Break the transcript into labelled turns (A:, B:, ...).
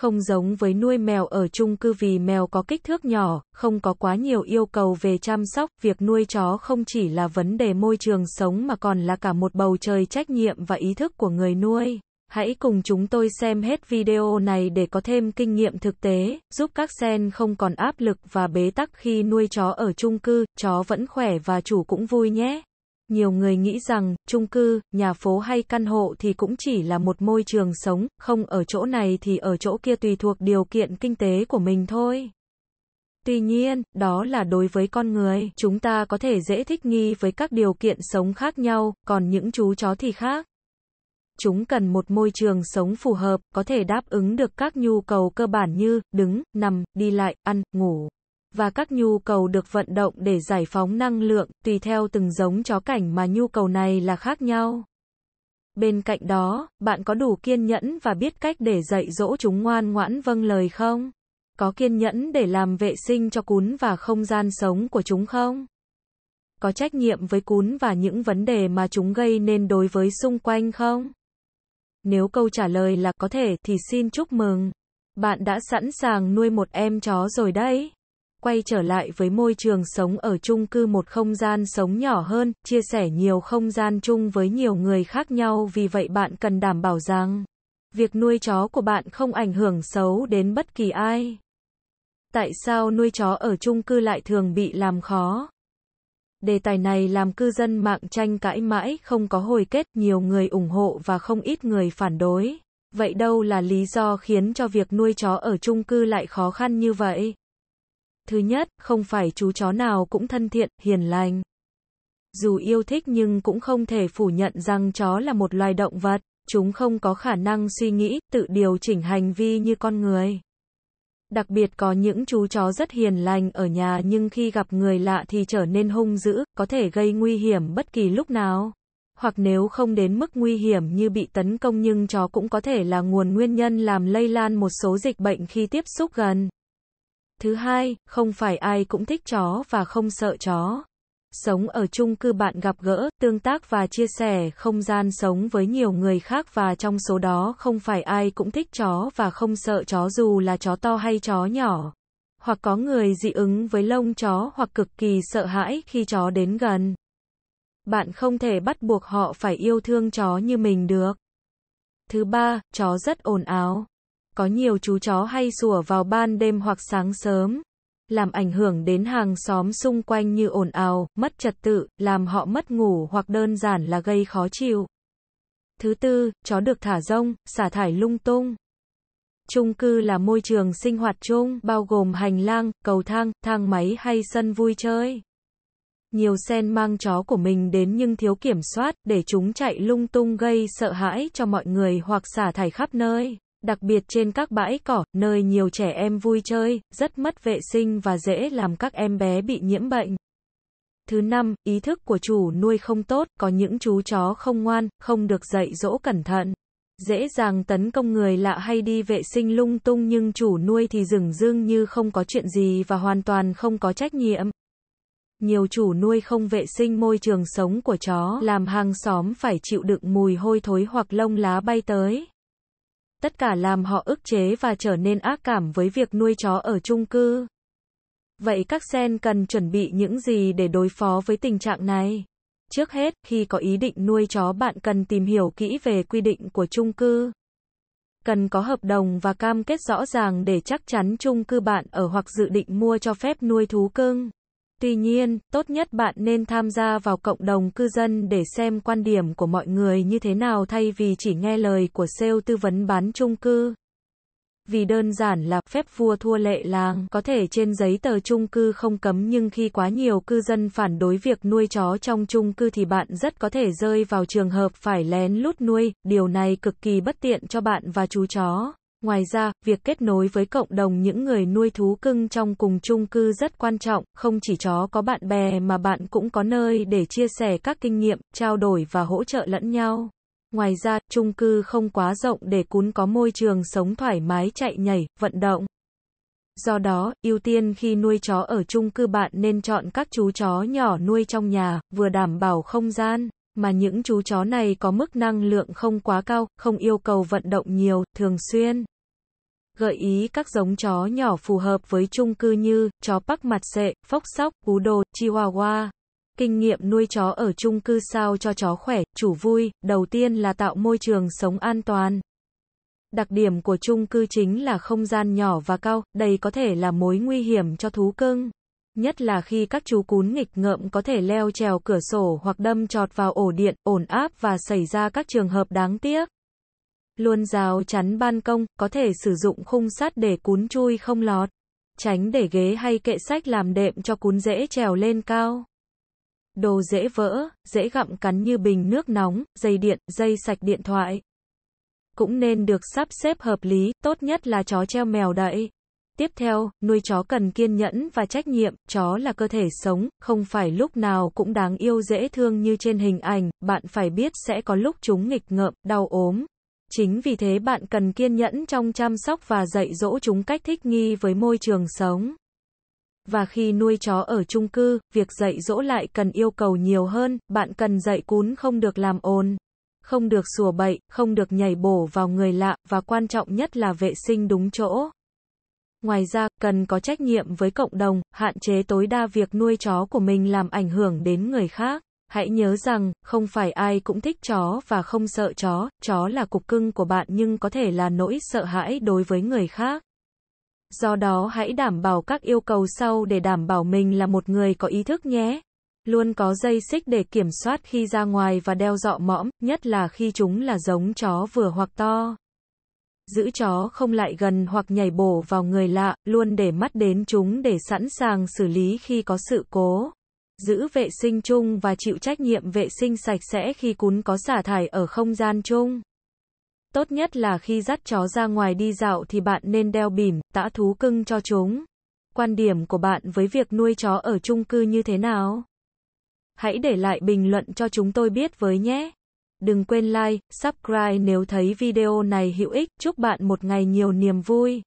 A: không giống với nuôi mèo ở chung cư vì mèo có kích thước nhỏ, không có quá nhiều yêu cầu về chăm sóc, việc nuôi chó không chỉ là vấn đề môi trường sống mà còn là cả một bầu trời trách nhiệm và ý thức của người nuôi. Hãy cùng chúng tôi xem hết video này để có thêm kinh nghiệm thực tế, giúp các sen không còn áp lực và bế tắc khi nuôi chó ở chung cư, chó vẫn khỏe và chủ cũng vui nhé. Nhiều người nghĩ rằng, chung cư, nhà phố hay căn hộ thì cũng chỉ là một môi trường sống, không ở chỗ này thì ở chỗ kia tùy thuộc điều kiện kinh tế của mình thôi. Tuy nhiên, đó là đối với con người, chúng ta có thể dễ thích nghi với các điều kiện sống khác nhau, còn những chú chó thì khác. Chúng cần một môi trường sống phù hợp, có thể đáp ứng được các nhu cầu cơ bản như, đứng, nằm, đi lại, ăn, ngủ và các nhu cầu được vận động để giải phóng năng lượng, tùy theo từng giống chó cảnh mà nhu cầu này là khác nhau. Bên cạnh đó, bạn có đủ kiên nhẫn và biết cách để dạy dỗ chúng ngoan ngoãn vâng lời không? Có kiên nhẫn để làm vệ sinh cho cún và không gian sống của chúng không? Có trách nhiệm với cún và những vấn đề mà chúng gây nên đối với xung quanh không? Nếu câu trả lời là có thể thì xin chúc mừng. Bạn đã sẵn sàng nuôi một em chó rồi đấy quay trở lại với môi trường sống ở chung cư một không gian sống nhỏ hơn, chia sẻ nhiều không gian chung với nhiều người khác nhau vì vậy bạn cần đảm bảo rằng việc nuôi chó của bạn không ảnh hưởng xấu đến bất kỳ ai. Tại sao nuôi chó ở chung cư lại thường bị làm khó? Đề tài này làm cư dân mạng tranh cãi mãi không có hồi kết, nhiều người ủng hộ và không ít người phản đối. Vậy đâu là lý do khiến cho việc nuôi chó ở chung cư lại khó khăn như vậy? Thứ nhất, không phải chú chó nào cũng thân thiện, hiền lành. Dù yêu thích nhưng cũng không thể phủ nhận rằng chó là một loài động vật, chúng không có khả năng suy nghĩ, tự điều chỉnh hành vi như con người. Đặc biệt có những chú chó rất hiền lành ở nhà nhưng khi gặp người lạ thì trở nên hung dữ, có thể gây nguy hiểm bất kỳ lúc nào. Hoặc nếu không đến mức nguy hiểm như bị tấn công nhưng chó cũng có thể là nguồn nguyên nhân làm lây lan một số dịch bệnh khi tiếp xúc gần. Thứ hai, không phải ai cũng thích chó và không sợ chó. Sống ở chung cư bạn gặp gỡ, tương tác và chia sẻ không gian sống với nhiều người khác và trong số đó không phải ai cũng thích chó và không sợ chó dù là chó to hay chó nhỏ. Hoặc có người dị ứng với lông chó hoặc cực kỳ sợ hãi khi chó đến gần. Bạn không thể bắt buộc họ phải yêu thương chó như mình được. Thứ ba, chó rất ồn ào. Có nhiều chú chó hay sủa vào ban đêm hoặc sáng sớm, làm ảnh hưởng đến hàng xóm xung quanh như ồn ào, mất trật tự, làm họ mất ngủ hoặc đơn giản là gây khó chịu. Thứ tư, chó được thả rông, xả thải lung tung. Chung cư là môi trường sinh hoạt chung, bao gồm hành lang, cầu thang, thang máy hay sân vui chơi. Nhiều sen mang chó của mình đến nhưng thiếu kiểm soát, để chúng chạy lung tung gây sợ hãi cho mọi người hoặc xả thải khắp nơi đặc biệt trên các bãi cỏ, nơi nhiều trẻ em vui chơi, rất mất vệ sinh và dễ làm các em bé bị nhiễm bệnh. Thứ năm, ý thức của chủ nuôi không tốt, có những chú chó không ngoan, không được dạy dỗ cẩn thận. Dễ dàng tấn công người lạ hay đi vệ sinh lung tung nhưng chủ nuôi thì rừng dương như không có chuyện gì và hoàn toàn không có trách nhiệm. Nhiều chủ nuôi không vệ sinh môi trường sống của chó, làm hàng xóm phải chịu đựng mùi hôi thối hoặc lông lá bay tới tất cả làm họ ức chế và trở nên ác cảm với việc nuôi chó ở chung cư. Vậy các sen cần chuẩn bị những gì để đối phó với tình trạng này? Trước hết, khi có ý định nuôi chó bạn cần tìm hiểu kỹ về quy định của chung cư. Cần có hợp đồng và cam kết rõ ràng để chắc chắn chung cư bạn ở hoặc dự định mua cho phép nuôi thú cưng. Tuy nhiên, tốt nhất bạn nên tham gia vào cộng đồng cư dân để xem quan điểm của mọi người như thế nào thay vì chỉ nghe lời của sale tư vấn bán chung cư. Vì đơn giản là phép vua thua lệ làng, có thể trên giấy tờ chung cư không cấm nhưng khi quá nhiều cư dân phản đối việc nuôi chó trong chung cư thì bạn rất có thể rơi vào trường hợp phải lén lút nuôi, điều này cực kỳ bất tiện cho bạn và chú chó. Ngoài ra, việc kết nối với cộng đồng những người nuôi thú cưng trong cùng chung cư rất quan trọng, không chỉ chó có bạn bè mà bạn cũng có nơi để chia sẻ các kinh nghiệm, trao đổi và hỗ trợ lẫn nhau. Ngoài ra, chung cư không quá rộng để cún có môi trường sống thoải mái chạy nhảy, vận động. Do đó, ưu tiên khi nuôi chó ở chung cư bạn nên chọn các chú chó nhỏ nuôi trong nhà, vừa đảm bảo không gian mà những chú chó này có mức năng lượng không quá cao, không yêu cầu vận động nhiều, thường xuyên. Gợi ý các giống chó nhỏ phù hợp với chung cư như chó bắc mặt sệ, phốc sóc, cú đồ, chihuahua. Kinh nghiệm nuôi chó ở chung cư sao cho chó khỏe, chủ vui, đầu tiên là tạo môi trường sống an toàn. Đặc điểm của chung cư chính là không gian nhỏ và cao, đây có thể là mối nguy hiểm cho thú cưng. Nhất là khi các chú cún nghịch ngợm có thể leo trèo cửa sổ hoặc đâm trọt vào ổ điện, ổn áp và xảy ra các trường hợp đáng tiếc. Luôn rào chắn ban công, có thể sử dụng khung sắt để cún chui không lọt. Tránh để ghế hay kệ sách làm đệm cho cún dễ trèo lên cao. Đồ dễ vỡ, dễ gặm cắn như bình nước nóng, dây điện, dây sạch điện thoại. Cũng nên được sắp xếp hợp lý, tốt nhất là chó treo mèo đậy. Tiếp theo, nuôi chó cần kiên nhẫn và trách nhiệm, chó là cơ thể sống, không phải lúc nào cũng đáng yêu dễ thương như trên hình ảnh, bạn phải biết sẽ có lúc chúng nghịch ngợm, đau ốm. Chính vì thế bạn cần kiên nhẫn trong chăm sóc và dạy dỗ chúng cách thích nghi với môi trường sống. Và khi nuôi chó ở chung cư, việc dạy dỗ lại cần yêu cầu nhiều hơn, bạn cần dạy cún không được làm ồn, không được sủa bậy, không được nhảy bổ vào người lạ, và quan trọng nhất là vệ sinh đúng chỗ. Ngoài ra, cần có trách nhiệm với cộng đồng, hạn chế tối đa việc nuôi chó của mình làm ảnh hưởng đến người khác. Hãy nhớ rằng, không phải ai cũng thích chó và không sợ chó, chó là cục cưng của bạn nhưng có thể là nỗi sợ hãi đối với người khác. Do đó hãy đảm bảo các yêu cầu sau để đảm bảo mình là một người có ý thức nhé. Luôn có dây xích để kiểm soát khi ra ngoài và đeo dọ mõm, nhất là khi chúng là giống chó vừa hoặc to giữ chó không lại gần hoặc nhảy bổ vào người lạ, luôn để mắt đến chúng để sẵn sàng xử lý khi có sự cố. Giữ vệ sinh chung và chịu trách nhiệm vệ sinh sạch sẽ khi cún có xả thải ở không gian chung. Tốt nhất là khi dắt chó ra ngoài đi dạo thì bạn nên đeo bỉm, tã thú cưng cho chúng. Quan điểm của bạn với việc nuôi chó ở chung cư như thế nào? Hãy để lại bình luận cho chúng tôi biết với nhé. Đừng quên like, subscribe nếu thấy video này hữu ích. Chúc bạn một ngày nhiều niềm vui.